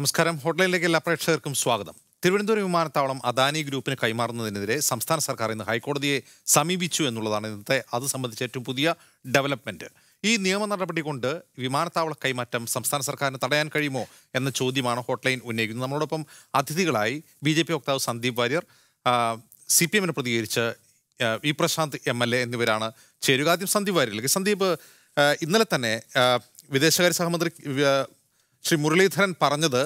നമസ്കാരം ഹോട്ടലിലേക്ക് എല്ലാ പ്രേക്ഷകർക്കും സ്വാഗതം തിരുവനന്തപുരം വിമാനത്താവളം അദാനി ഗ്രൂപ്പിന് കൈമാറുന്നതിനെതിരെ സംസ്ഥാന സർക്കാർ ഇന്ന് ഹൈക്കോടതിയെ സമീപിച്ചു എന്നുള്ളതാണ് ഇന്നത്തെ അത് സംബന്ധിച്ച് ഏറ്റവും പുതിയ ഡെവലപ്മെന്റ് ഈ നിയമ നടപടി കൊണ്ട് വിമാനത്താവള കൈമാറ്റം സംസ്ഥാന സർക്കാരിന് തടയാൻ കഴിയുമോ എന്ന ചോദ്യമാണ് ഹോട്ട്ലൈൻ ഉന്നയിക്കുന്നത് നമ്മളോടൊപ്പം അതിഥികളായി ബി ജെ പി വക്താവ് സന്ദീപ് വാര്യർ സി പി എമ്മിനെ പ്രതികരിച്ച് V Prasanth M L A എന്നിവരാണ് ചേരുക ആദ്യം സന്ദീപ് വാര്യരിലേക്ക് സന്ദീപ് ഇന്നലെ തന്നെ വിദേശകാര്യ സഹമന്ത്രി ശ്രീ മുരളീധരൻ പറഞ്ഞത്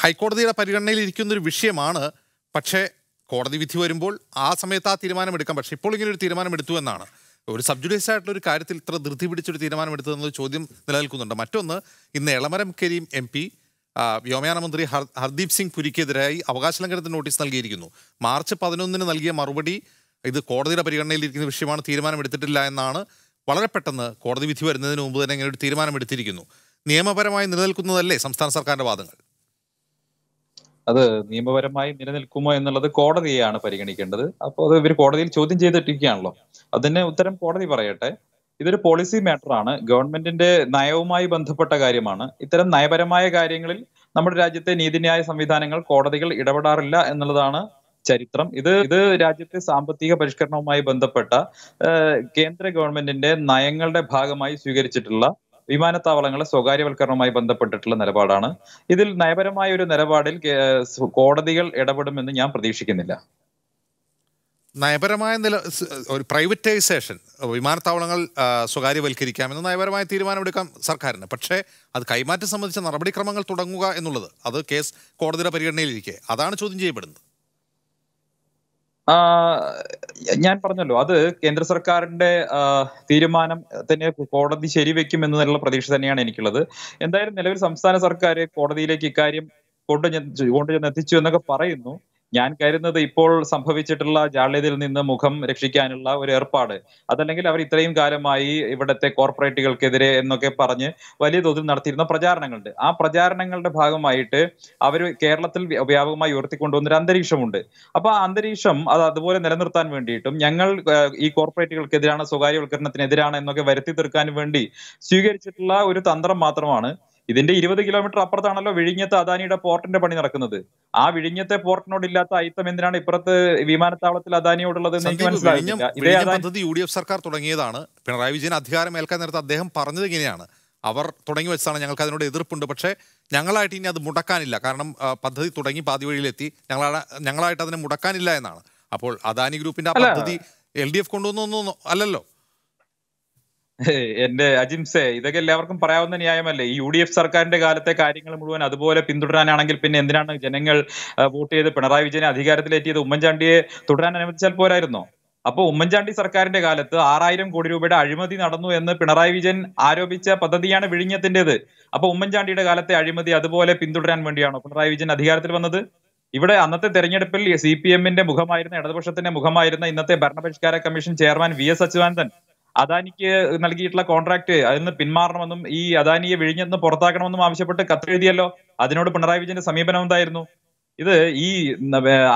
ഹൈക്കോടതിയുടെ പരിഗണനയിൽ ഇരിക്കുന്ന ഒരു വിഷയമാണ് പക്ഷേ കോടതി വിധി വരുമ്പോൾ ആ സമയത്ത് ആ തീരുമാനമെടുക്കാം പക്ഷേ ഇപ്പോൾ ഇങ്ങനെ ഒരു തീരുമാനമെടുത്തു എന്നാണ് ഒരു സബ്ജുഡീസ് ആയിട്ടുള്ള ഒരു കാര്യത്തിൽ ഇത്ര ധൃതി പിടിച്ചൊരു തീരുമാനമെടുത്തതെന്നത് ചോദ്യം നിലനിൽക്കുന്നുണ്ട് മറ്റൊന്ന് ഇന്ന് എളമരം കരീം എം പി വ്യോമയാന മന്ത്രി ഹർദീപ് സിംഗ് പുരിക്കെതിരായി അവകാശ ലംഘനത്തിന് നോട്ടീസ് നൽകിയിരിക്കുന്നു മാർച്ച് പതിനൊന്നിന് നൽകിയ മറുപടി ഇത് കോടതിയുടെ പരിഗണനയിലിരിക്കുന്ന വിഷയമാണ് തീരുമാനമെടുത്തിട്ടില്ല എന്നാണ് വളരെ പെട്ടെന്ന് കോടതി വിധി വരുന്നതിന് മുമ്പ് തന്നെ ഇങ്ങനെ ഒരു തീരുമാനമെടുത്തിരിക്കുന്നു നിയമപരമായി നിലനിൽക്കുന്നതല്ലേ സംസ്ഥാന സർക്കാരിന്റെ വാദങ്ങൾ അത് നിയമപരമായി നിലനിൽക്കുമോ എന്നുള്ളത് കോടതിയാണ് പരിഗണിക്കേണ്ടത് അപ്പോൾ അത് ഇവർ കോടതിയിൽ ചോദ്യം ചെയ്തിട്ടിരിക്കുകയാണല്ലോ അതിന് ഉത്തരം കോടതി പറയട്ടെ ഇതൊരു പോളിസി മാറ്ററാണ് ഗവൺമെന്റിന്റെ നയവുമായി ബന്ധപ്പെട്ട കാര്യമാണ് ഇത്തരം നയപരമായ കാര്യങ്ങളിൽ നമ്മുടെ രാജ്യത്തെ നീതിന്യായ സംവിധാനങ്ങൾ കോടതികൾ ഇടപെടാറില്ല എന്നുള്ളതാണ് ചരിത്രം ഇത് ഇത് രാജ്യത്തെ സാമ്പത്തിക പരിഷ്കരണവുമായി ബന്ധപ്പെട്ട കേന്ദ്ര ഗവൺമെന്റിന്റെ നയങ്ങളുടെ ഭാഗമായി സ്വീകരിച്ചിട്ടുള്ള വിമാനത്താവളങ്ങളെ സ്വകാര്യവൽക്കരണവുമായി ബന്ധപ്പെട്ടിട്ടുള്ള നിലപാടാണ് ഇതിൽ നയപരമായ ഒരു നിലപാടിൽ കോടതികൾ ഇടപെടുമെന്ന് ഞാൻ പ്രതീക്ഷിക്കുന്നില്ല നയപരമായ നില ഒരു പ്രൈവറ്റൈസേഷൻ വിമാനത്താവളങ്ങൾ സ്വകാര്യവൽക്കരിക്കാമെന്ന് നയപരമായ തീരുമാനമെടുക്കാം സർക്കാരിന് പക്ഷേ അത് കൈമാറ്റം സംബന്ധിച്ച നടപടിക്രമങ്ങൾ തുടങ്ങുക എന്നുള്ളത് അത് കേസ് കോടതിയുടെ പരിഗണനയിലിരിക്കെ അതാണ് ചോദ്യം ചെയ്യപ്പെടുന്നത് ഞാൻ പറഞ്ഞല്ലോ അത് കേന്ദ്ര സർക്കാരിന്റെ തീരുമാനം തന്നെ കോടതി ശരിവെക്കും എന്നുള്ള പ്രതീക്ഷ തന്നെയാണ് എനിക്കുള്ളത് എന്തായാലും നിലവിൽ സംസ്ഥാന സർക്കാർ കോടതിയിലേക്ക് ഇക്കാര്യം കൊണ്ടുചെന്ന് കൊണ്ടുചെന്ന് എത്തിച്ചു എന്നൊക്കെ പറയുന്നു ഞാൻ കരുതുന്നത് ഇപ്പോൾ സംഭവിച്ചിട്ടുള്ള ജാള്യതയിൽ നിന്ന് മുഖം രക്ഷിക്കാനുള്ള ഒരു ഏർപ്പാട് അതല്ലെങ്കിൽ അവർ ഇത്രയും കാലമായി ഇവിടത്തെ കോർപ്പറേറ്റുകൾക്കെതിരെ എന്നൊക്കെ പറഞ്ഞ് വലിയ തോതിൽ നടത്തിയിരുന്ന പ്രചാരണങ്ങളുണ്ട് ആ പ്രചാരണങ്ങളുടെ ഭാഗമായിട്ട് അവർ കേരളത്തിൽ വ്യാപകമായി ഒരു അന്തരീക്ഷമുണ്ട് അപ്പൊ ആ അന്തരീക്ഷം അത് അതുപോലെ നിലനിർത്താൻ വേണ്ടിയിട്ടും ഞങ്ങൾ ഈ കോർപ്പറേറ്റുകൾക്കെതിരാണ് സ്വകാര്യവൽക്കരണത്തിനെതിരാണ് എന്നൊക്കെ വരുത്തി തീർക്കാൻ വേണ്ടി സ്വീകരിച്ചിട്ടുള്ള ഒരു തന്ത്രം മാത്രമാണ് ഇതിന്റെ ഇരുപത് കിലോമീറ്റർ അപ്പുറത്താണല്ലോ വിഴിഞ്ഞത്ത് അദാനിയുടെ പോർട്ടിന്റെ പണി നടക്കുന്നത് ആ വിഴിഞ്ഞത്തെ പോർട്ടിനോട് ഇല്ലാത്ത അയിത്തം എന്തിനാണ് ഇപ്പുറത്ത് വിമാനത്താവളത്തിൽ അദാനിയോടുള്ളത് എന്ന് എനിക്ക് മനസ്സിലായി യു ഡി എഫ് സർക്കാർ തുടങ്ങിയതാണ് പിണറായി വിജയൻ അധികാരം ഏൽക്കാൻ നേരത്തെ അദ്ദേഹം പറഞ്ഞത് ഇങ്ങനെയാണ് അവർ തുടങ്ങി വെച്ചതാണ് ഞങ്ങൾക്ക് അതിനോട് എതിർപ്പുണ്ട് പക്ഷേ ഞങ്ങളായിട്ട് ഇനി അത് മുടക്കാനില്ല കാരണം പദ്ധതി തുടങ്ങി പാതി വഴിയിലെത്തി ഞങ്ങളാ ഞങ്ങളായിട്ട് അതിനെ മുടക്കാനില്ല എന്നാണ് അപ്പോൾ അദാനി ഗ്രൂപ്പിന്റെ ആ പദ്ധതി എൽ ഡി എഫ് കൊണ്ടുവന്നു അല്ലല്ലോ എന്റെ അജിംസെ ഇതൊക്കെ എല്ലാവർക്കും പറയാവുന്ന ന്യായമല്ലേ ഈ യു ഡി എഫ് സർക്കാരിന്റെ കാലത്തെ കാര്യങ്ങൾ മുഴുവൻ അതുപോലെ പിന്തുടരാനാണെങ്കിൽ പിന്നെ എന്തിനാണ് ജനങ്ങൾ വോട്ട് ചെയ്ത് പിണറായി വിജയനെ അധികാരത്തിലേറ്റിയത് ഉമ്മൻചാണ്ടിയെ തുടരാൻ അനുവദിച്ചാൽ പോരായിരുന്നോ അപ്പോൾ ഉമ്മൻചാണ്ടി സർക്കാരിന്റെ കാലത്ത് ആറായിരം കോടി രൂപയുടെ അഴിമതി നടന്നു എന്ന് പിണറായി വിജയൻ ആരോപിച്ച പദ്ധതിയാണ് വിഴിഞ്ഞത്തിന്റേത് അപ്പോൾ ഉമ്മൻചാണ്ടിയുടെ കാലത്തെ അഴിമതി അതുപോലെ പിന്തുടരാൻ വേണ്ടിയാണോ പിണറായി വിജയൻ അധികാരത്തിൽ വന്നത് ഇവിടെ അന്നത്തെ തെരഞ്ഞെടുപ്പിൽ സി പി എമ്മിന്റെ മുഖമായിരുന്ന ഇടതുപക്ഷത്തിന്റെ മുഖമായിരുന്ന ഇന്നത്തെ ഭരണപരിഷ്കാര commission chairman V S Achuthanandan അദാനിക്ക് നൽകിയിട്ടുള്ള കോൺട്രാക്ട് അതിൽ നിന്ന് പിന്മാറണമെന്നും ഈ അദാനിയെ വിഴിഞ്ഞെന്ന് പുറത്താക്കണമെന്നും ആവശ്യപ്പെട്ട് കത്തെഴുതിയല്ലോ അതിനോട് പിണറായി വിജയന്റെ സമീപനം എന്തായിരുന്നു ഇത് ഈ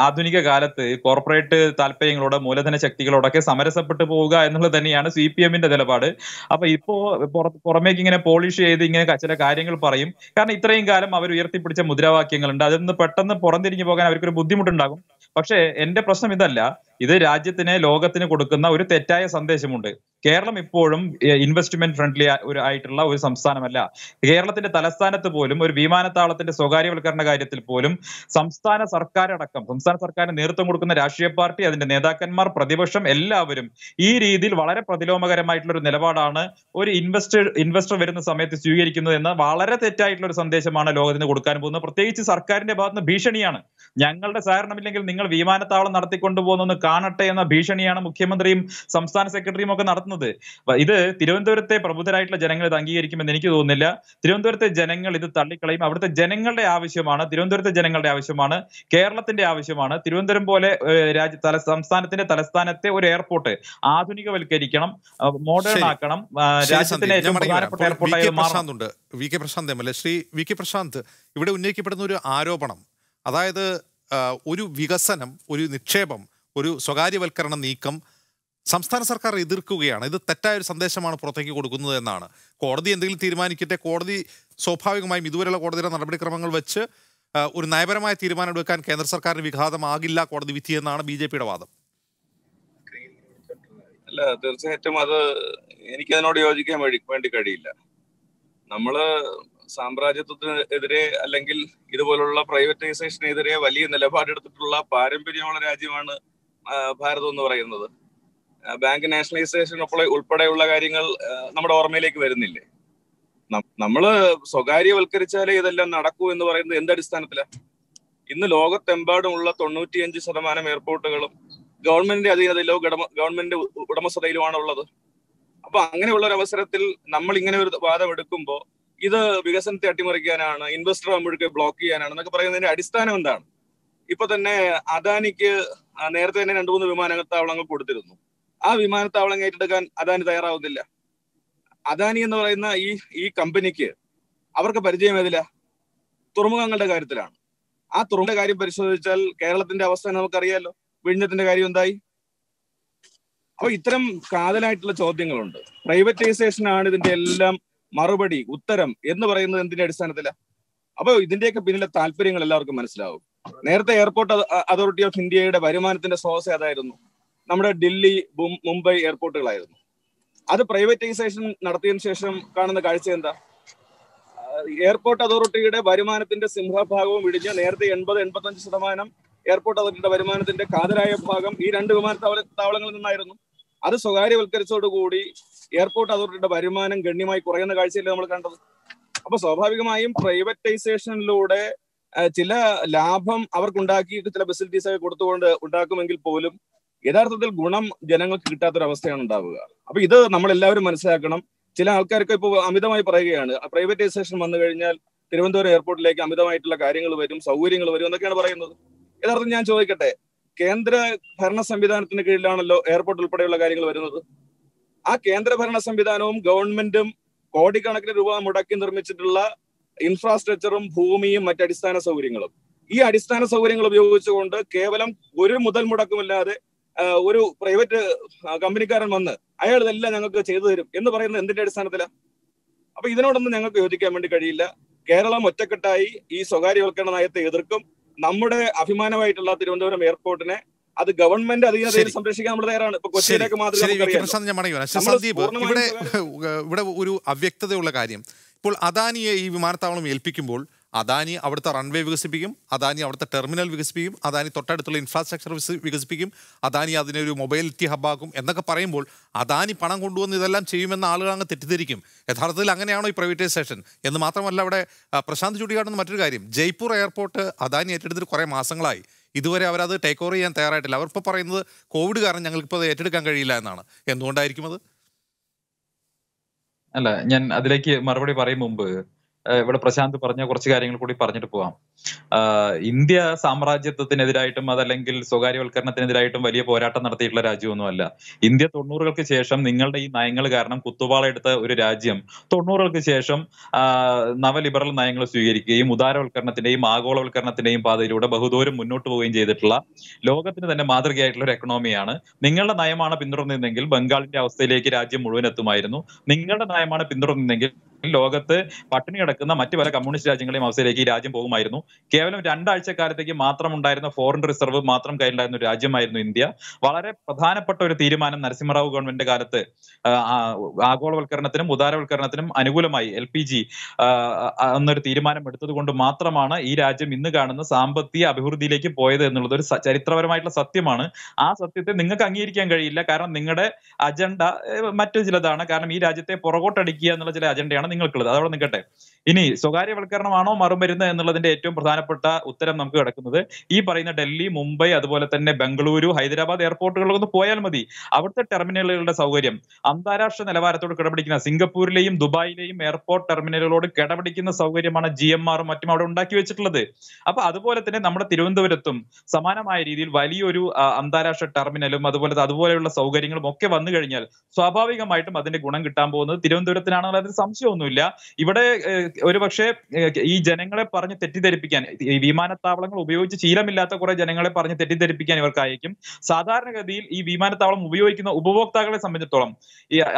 ആധുനിക കാലത്ത് കോർപ്പറേറ്റ് താല്പര്യങ്ങളോട് മൂലധന ശക്തികളോടൊക്കെ സമരസപ്പെട്ടു പോവുക എന്നുള്ളത് തന്നെയാണ് സി പി എമ്മിന്റെ നിലപാട് അപ്പൊ ഇപ്പോ പുറമേക്ക് ഇങ്ങനെ പോളിഷ് ചെയ്ത് ഇങ്ങനെ ചില കാര്യങ്ങൾ പറയും കാരണം ഇത്രയും കാലം അവർ ഉയർത്തിപ്പിടിച്ച മുദ്രാവാക്യങ്ങളുണ്ട് അതിൽ നിന്ന് പെട്ടെന്ന് പുറംതിരിഞ്ഞു പോകാൻ അവർക്കൊരു ബുദ്ധിമുട്ടുണ്ടാകും പക്ഷേ എന്റെ പ്രശ്നം ഇതല്ല ഇത് രാജ്യത്തിന് ലോകത്തിന് കൊടുക്കുന്ന ഒരു തെറ്റായ സന്ദേശമുണ്ട് കേരളം ഇപ്പോഴും ഇൻവെസ്റ്റ്മെന്റ് ഫ്രണ്ട്ലി ഒരു ആയിട്ടുള്ള ഒരു സംസ്ഥാനമല്ല കേരളത്തിന്റെ തലസ്ഥാനത്ത് പോലും ഒരു വിമാനത്താവളത്തിന്റെ സ്വകാര്യവൽക്കരണ കാര്യത്തിൽ പോലും സംസ്ഥാന സർക്കാർ അടക്കം സംസ്ഥാന സർക്കാരിന് നേതൃത്വം കൊടുക്കുന്ന രാഷ്ട്രീയ പാർട്ടി അതിന്റെ നേതാക്കന്മാർ പ്രതിപക്ഷം എല്ലാവരും ഈ രീതിയിൽ വളരെ പ്രതിലോമകരമായിട്ടുള്ള ഒരു നിലപാടാണ് ഒരു ഇൻവെസ്റ്റർ ഇൻവെസ്റ്റർ വരുന്ന സമയത്ത് സ്വീകരിക്കുന്നത് എന്ന വളരെ തെറ്റായിട്ടുള്ള ഒരു സന്ദേശമാണ് ലോകത്തിന് കൊടുക്കാൻ പോകുന്നത് പ്രത്യേകിച്ച് സർക്കാരിന്റെ ഭാഗത്തുനിന്ന് ഭീഷണിയാണ് ഞങ്ങളുടെ സഹകരണമില്ലെങ്കിൽ നിങ്ങൾ വിമാനത്താവളം നടത്തിക്കൊണ്ടുപോകുന്നൊന്ന് കാണട്ടെ എന്ന ഭീഷണിയാണ് മുഖ്യമന്ത്രിയും സംസ്ഥാന സെക്രട്ടറിയും ഒക്കെ നടത്തുന്നത് നടന്നത് ഇത് തിരുവനന്തപുരത്തെ പ്രബുദ്ധരായിട്ടുള്ള ജനങ്ങൾ ഇത് അംഗീകരിക്കുമെന്ന് എനിക്ക് തോന്നുന്നില്ല തിരുവനന്തപുരത്തെ ജനങ്ങൾ ഇത് തള്ളിക്കളയും അവിടുത്തെ ജനങ്ങളുടെ ആവശ്യമാണ് തിരുവനന്തപുരത്തെ ജനങ്ങളുടെ ആവശ്യമാണ് കേരളത്തിന്റെ ആവശ്യമാണ് തിരുവനന്തപുരം പോലെ രാജ്യ തല സംസ്ഥാനത്തിന്റെ തലസ്ഥാനത്തെ ഒരു എയർപോർട്ട് ആധുനികവൽക്കരിക്കണം മോഡേൺ ആക്കണം രാജ്യത്തിന്റെ ഏറ്റവും പ്രധാനപ്പെട്ട എയർപോർട്ടായി മാറുന്നുണ്ട് V K Prasanth M L A Shri V K Prasanth ഇവിടെ ഉന്നയിക്കപ്പെടുന്ന ഒരു ആരോപണം അതായത് ഒരു വികസനം ഒരു നിക്ഷേപം ഒരു സ്വകാര്യവൽക്കരണ നീക്കം സംസ്ഥാന സർക്കാർ എതിർക്കുകയാണ് ഇത് തെറ്റായ ഒരു സന്ദേശമാണ് പുറത്തേക്ക് കൊടുക്കുന്നത് എന്നാണ് കോടതി എന്തെങ്കിലും തീരുമാനിക്കട്ടെ കോടതി സ്വാഭാവികമായും ഇതുവരെയുള്ള കോടതിയുടെ നടപടിക്രമങ്ങൾ വെച്ച് ഒരു നയപരമായ തീരുമാനം എടുക്കാൻ കേന്ദ്ര സർക്കാരിന് വിഘാതമാകില്ല കോടതി വിധി എന്നാണ് ബി ജെ പിയുടെ വാദം അല്ല തീർച്ചയായിട്ടും അത് എനിക്ക് അതിനോട് യോജിക്കാൻ വേണ്ടി കഴിയില്ല നമ്മള് സാമ്രാജ്യത്വത്തിനെതിരെ അല്ലെങ്കിൽ ഇതുപോലുള്ള പ്രൈവറ്റൈസേഷനെതിരെ വലിയ നിലപാടെടുത്തിട്ടുള്ള പാരമ്പര്യമുള്ള രാജ്യമാണ് ഭാരതം എന്ന് പറയുന്നത് ബാങ്ക് നാഷണലൈസേഷൻ ഉൾപ്പെടെയുള്ള കാര്യങ്ങൾ നമ്മുടെ ഓർമ്മയിലേക്ക് വരുന്നില്ലേ നമ്മള് സ്വകാര്യവൽക്കരിച്ചാലേ ഇതെല്ലാം നടക്കൂ എന്ന് പറയുന്നത് എന്തടിസ്ഥാനത്തിലാണ് ഇന്ന് ലോകത്തെമ്പാടുമുള്ള തൊണ്ണൂറ്റിയഞ്ച് ശതമാനം എയർപോർട്ടുകളും ഗവൺമെന്റിന്റെ അധീനതയിലോ ഗവൺമെന്റിന്റെ ഉടമസ്ഥതയിലുമാണ് ഉള്ളത് അപ്പൊ അങ്ങനെയുള്ള ഒരു അവസരത്തിൽ നമ്മൾ ഇങ്ങനെ ഒരു വാദം എടുക്കുമ്പോൾ ഇത് വികസനത്തെ അട്ടിമറിക്കാനാണ് ഇൻവെസ്റ്റർ മുഴുക്കെ ബ്ലോക്ക് ചെയ്യാനാണ് എന്നൊക്കെ പറയുന്നതിന്റെ അടിസ്ഥാനം എന്താണ് ഇപ്പൊ തന്നെ അദാനിക്ക് നേരത്തെ തന്നെ രണ്ടു മൂന്ന് വിമാനത്താവളങ്ങൾ കൊടുത്തിരുന്നു ആ വിമാനത്താവളം ഏറ്റെടുക്കാൻ അദാനി തയ്യാറാവുന്നില്ല അദാനി എന്ന് പറയുന്ന ഈ ഈ കമ്പനിക്ക് അവർക്ക് പരിചയം ഏതില്ല തുറമുഖങ്ങളുടെ കാര്യത്തിലാണ് ആ തുറമുഖ കാര്യം പരിശോധിച്ചാൽ കേരളത്തിന്റെ അവസ്ഥ നമുക്കറിയാലോ വിഴിഞ്ഞത്തിന്റെ കാര്യം എന്തായി അപ്പൊ ഇത്തരം കാതലായിട്ടുള്ള ചോദ്യങ്ങളുണ്ട് പ്രൈവറ്റൈസേഷൻ ആണ് ഇതിന്റെ എല്ലാം മറുപടി ഉത്തരം എന്ന് പറയുന്നത് എന്തിന്റെ അടിസ്ഥാനത്തിലാണ് അപ്പൊ ഇതിന്റെയൊക്കെ പിന്നിലെ താല്പര്യങ്ങൾ എല്ലാവർക്കും മനസ്സിലാവും നേരത്തെ എയർപോർട്ട് അതോറിറ്റി ഓഫ് ഇന്ത്യയുടെ വരുമാനത്തിന്റെ സ്രോതസ് ഏതായിരുന്നു നമ്മുടെ ഡൽഹി മുംബൈ എയർപോർട്ടുകളായിരുന്നു അത് പ്രൈവറ്റൈസേഷൻ നടത്തിയതിന് ശേഷം കാണുന്ന കാഴ്ച എന്താ എയർപോർട്ട് അതോറിറ്റിയുടെ വരുമാനത്തിന്റെ സിംഹഭാഗവും ഇടിഞ്ഞ് നേരത്തെ എൺപത് എൺപത്തഞ്ച് ശതമാനം എയർപോർട്ട് അതോറിറ്റിയുടെ വരുമാനത്തിന്റെ കാതലായ ഭാഗം ഈ രണ്ട് വിമാനത്താവള നിന്നായിരുന്നു അത് സ്വകാര്യവൽക്കരിച്ചതോടുകൂടി എയർപോർട്ട് അതോറിറ്റിയുടെ വരുമാനം ഗണ്യമായി കുറയുന്ന കാഴ്ചയല്ലേ നമ്മൾ കണ്ടത് അപ്പൊ സ്വാഭാവികമായും പ്രൈവറ്റൈസേഷനിലൂടെ ചില ലാഭം അവർക്കുണ്ടാക്കിയിട്ട് ചില ഫെസിലിറ്റീസ് ഒക്കെ കൊടുത്തുകൊണ്ട് ഉണ്ടാക്കുമെങ്കിൽ പോലും യഥാർത്ഥത്തിൽ ഗുണം ജനങ്ങൾക്ക് കിട്ടാത്തൊരവസ്ഥയാണ് ഉണ്ടാവുക അപ്പൊ ഇത് നമ്മൾ എല്ലാവരും മനസ്സിലാക്കണം ചില ആൾക്കാർക്ക് ഇപ്പോൾ അമിതമായി പറയുകയാണ് പ്രൈവറ്റൈസേഷൻ വന്നു കഴിഞ്ഞാൽ തിരുവനന്തപുരം എയർപോർട്ടിലേക്ക് അമിതമായിട്ടുള്ള കാര്യങ്ങൾ വരും സൗകര്യങ്ങൾ വരും എന്നൊക്കെയാണ് പറയുന്നത് യഥാർത്ഥം ഞാൻ ചോദിക്കട്ടെ കേന്ദ്ര ഭരണ സംവിധാനത്തിന് കീഴിലാണല്ലോ എയർപോർട്ട് ഉൾപ്പെടെയുള്ള കാര്യങ്ങൾ വരുന്നത് ആ കേന്ദ്ര ഭരണ സംവിധാനവും ഗവൺമെന്റും കോടിക്കണക്കിന് രൂപ മുടക്കി നിർമ്മിച്ചിട്ടുള്ള ഇൻഫ്രാസ്ട്രക്ചറും ഭൂമിയും മറ്റ് അടിസ്ഥാന സൗകര്യങ്ങളും ഈ അടിസ്ഥാന സൗകര്യങ്ങൾ ഉപയോഗിച്ചുകൊണ്ട് കേവലം ഒരു മുതൽ മുടക്കമില്ലാതെ ഒരു പ്രൈവറ്റ് കമ്പനിക്കാരൻ വന്ന് അയാൾ ഇതെല്ലാം ഞങ്ങൾക്ക് ചെയ്തു തരും എന്ന് പറയുന്നത് എന്തിന്റെ അടിസ്ഥാനത്തിലാണ് അപ്പൊ ഇതിനോടൊന്നും ഞങ്ങൾക്ക് യോജിക്കാൻ വേണ്ടി കഴിയില്ല കേരളം ഒറ്റക്കെട്ടായി ഈ സ്വകാര്യവൽക്കരണ നയത്തെ എതിർക്കും നമ്മുടെ അഭിമാനമായിട്ടുള്ള തിരുവനന്തപുരം എയർപോർട്ടിനെ അത് ഗവൺമെന്റ് അധീനതയിൽ സംരക്ഷിക്കാൻ നമ്മൾ തയ്യാറാണ് ഇപ്പൊ കൊച്ചിയിലേക്ക് മാത്രം ഇവിടെ ഒരു അവ്യക്തതയുള്ള കാര്യം ഇപ്പോൾ അദാനിയെ ഈ വിമാനത്താവളം ഏൽപ്പിക്കുമ്പോൾ അദാനി അവിടുത്തെ റൺവേ വികസിപ്പിക്കും അദാനി അവിടുത്തെ ടെർമിനൽ വികസിപ്പിക്കും അദാനി തൊട്ടടുത്തുള്ള ഇൻഫ്രാസ്ട്രക്ചർ വികസിപ്പിക്കും അദാനി അതിനെ ഒരു മൊബൈലിറ്റി ഹബ്ബാക്കും എന്നൊക്കെ പറയുമ്പോൾ അദാനി പണം കൊണ്ടുവന്ന് ഇതെല്ലാം ചെയ്യുമെന്ന ആളുകൾ അങ്ങ് തെറ്റിദ്ധരിക്കും യഥാർത്ഥത്തിൽ അങ്ങനെയാണോ ഈ പ്രൈവറ്റൈസേഷൻ എന്ന് മാത്രമല്ല അവിടെ പ്രശാന്ത് ചൂണ്ടിക്കാട്ടുന്ന മറ്റൊരു കാര്യം ജയ്പൂർ എയർപോർട്ട് അദാനി ഏറ്റെടുത്തിട്ട് കുറേ മാസങ്ങളായി ഇതുവരെ അവരത് ടേക്ക് ഓവർ ചെയ്യാൻ തയ്യാറായിട്ടില്ല അവരിപ്പോൾ പറയുന്നത് കോവിഡ് കാരണം ഞങ്ങൾക്കിപ്പോൾ ഏറ്റെടുക്കാൻ കഴിയില്ല എന്നാണ് എന്തുകൊണ്ടായിരിക്കും അത് അല്ല ഞാൻ അതിലേക്ക് മറുപടി പറയും മുമ്പ് ഇവിടെ പ്രശാന്ത് പറഞ്ഞ കുറച്ച് കാര്യങ്ങൾ കൂടി പറഞ്ഞിട്ട് പോവാം ഇന്ത്യ സാമ്രാജ്യത്വത്തിനെതിരായിട്ടും അതല്ലെങ്കിൽ സ്വകാര്യവൽക്കരണത്തിനെതിരായിട്ടും വലിയ പോരാട്ടം നടത്തിയിട്ടുള്ള രാജ്യമൊന്നുമല്ല ഇന്ത്യ തൊണ്ണൂറുകൾക്ക് ശേഷം നിങ്ങളുടെ ഈ നയങ്ങൾ കാരണം കുത്തുപാള എടുത്ത ഒരു രാജ്യം തൊണ്ണൂറുകൾക്ക് ശേഷം നവലിബറൽ നയങ്ങൾ സ്വീകരിക്കുകയും ഉദാരവൽക്കരണത്തിന്റെയും ആഗോളവൽക്കരണത്തിന്റെയും പാതയിലൂടെ ബഹുദൂരം മുന്നോട്ട് പോവുകയും ചെയ്തിട്ടുള്ള ലോകത്തിന് തന്നെ മാതൃകയായിട്ടുള്ള ഒരു എക്കണോമിയാണ് നിങ്ങളുടെ നയമാണ് പിന്തുടർന്നിരുന്നെങ്കിൽ ബംഗാളിന്റെ അവസ്ഥയിലേക്ക് രാജ്യം മുഴുവൻ എത്തുമായിരുന്നു നിങ്ങളുടെ നയമാണ് പിന്തുടർന്നിരുന്നെങ്കിൽ ലോകത്ത് പട്ടിണി കിടക്കുന്ന മറ്റു പല കമ്മ്യൂണിസ്റ്റ് രാജ്യങ്ങളെയും അവസ്ഥയിലേക്ക് ഈ രാജ്യം പോകുമായിരുന്നു കേവലം രണ്ടാഴ്ചക്കാലത്തേക്ക് മാത്രം ഉണ്ടായിരുന്ന ഫോറിൻ റിസർവ് മാത്രം കയ്യിലുണ്ടായിരുന്ന ഒരു രാജ്യമായിരുന്നു ഇന്ത്യ വളരെ പ്രധാനപ്പെട്ട ഒരു തീരുമാനം നരസിംഹറാവു ഗവൺമെന്റ് കാലത്ത് ആഗോളവൽക്കരണത്തിനും ഉദാരവൽക്കരണത്തിനും അനുകൂലമായി എൽ പി ജി എന്നൊരു തീരുമാനം എടുത്തത് കൊണ്ട് മാത്രമാണ് ഈ രാജ്യം ഇന്ന് കാണുന്ന സാമ്പത്തിക അഭിവൃദ്ധിയിലേക്ക് പോയത് എന്നുള്ളത് ഒരു ചരിത്രപരമായിട്ടുള്ള സത്യമാണ് ആ സത്യത്തെ നിങ്ങൾക്ക് അംഗീകരിക്കാൻ കഴിയില്ല കാരണം നിങ്ങളുടെ അജണ്ട മറ്റു ചിലതാണ് കാരണം ഈ രാജ്യത്തെ പുറകോട്ടടിക്കുക എന്നുള്ള ചില അജണ്ടയാണ് നിങ്ങൾക്കുള്ളത് അതവിടെ നിൽക്കട്ടെ ഇനി സ്വകാര്യവൽക്കരണമാണോ മറുമരുന്ന് എന്നുള്ളതിന്റെ ഏറ്റവും പ്രധാനപ്പെട്ട ഉത്തരം നമുക്ക് കിടക്കുന്നത് ഈ പറയുന്ന ഡൽഹി മുംബൈ അതുപോലെ തന്നെ ബംഗളൂരു ഹൈദരാബാദ് എയർപോർട്ടുകളിലൊന്ന് പോയാൽ മതി അവിടുത്തെ ടെർമിനലുകളുടെ സൗകര്യം അന്താരാഷ്ട്ര നിലവാരത്തോട് കിടപിടിക്കുന്ന സിംഗപ്പൂരിലെയും ദുബായിലെയും എയർപോർട്ട് ടെർമിനലുകളോട് കിടപിടിക്കുന്ന സൗകര്യമാണ് ജി എം ആറും മറ്റും അവിടെ ഉണ്ടാക്കി വെച്ചിട്ടുള്ളത് അപ്പൊ അതുപോലെ തന്നെ നമ്മുടെ തിരുവനന്തപുരത്തും സമാനമായ രീതിയിൽ വലിയൊരു അന്താരാഷ്ട്ര ടെർമിനലും അതുപോലെ അതുപോലെയുള്ള സൗകര്യങ്ങളും ഒക്കെ വന്നു കഴിഞ്ഞാൽ സ്വാഭാവികമായിട്ടും അതിന്റെ ഗുണം കിട്ടാൻ പോകുന്നത് തിരുവനന്തപുരത്തിനാണെന്നുള്ള അതിന് സംശയമൊന്നുമില്ല ഇവിടെ ഒരുപക്ഷെ ഈ ജനങ്ങളെ പറഞ്ഞ് തെറ്റിദ്ധരിപ്പിക്കും തെറ്റിദ്ധരിപ്പിക്കാൻ ഈ വിമാനത്താവളങ്ങൾ ഉപയോഗിച്ച് ശീലമില്ലാത്ത കുറെ ജനങ്ങളെ പറഞ്ഞ് തെറ്റിദ്ധരിപ്പിക്കാൻ ഇവർക്കായിരിക്കും സാധാരണഗതിയിൽ ഈ വിമാനത്താവളം ഉപയോഗിക്കുന്ന ഉപഭോക്താക്കളെ സംബന്ധിച്ചിടത്തോളം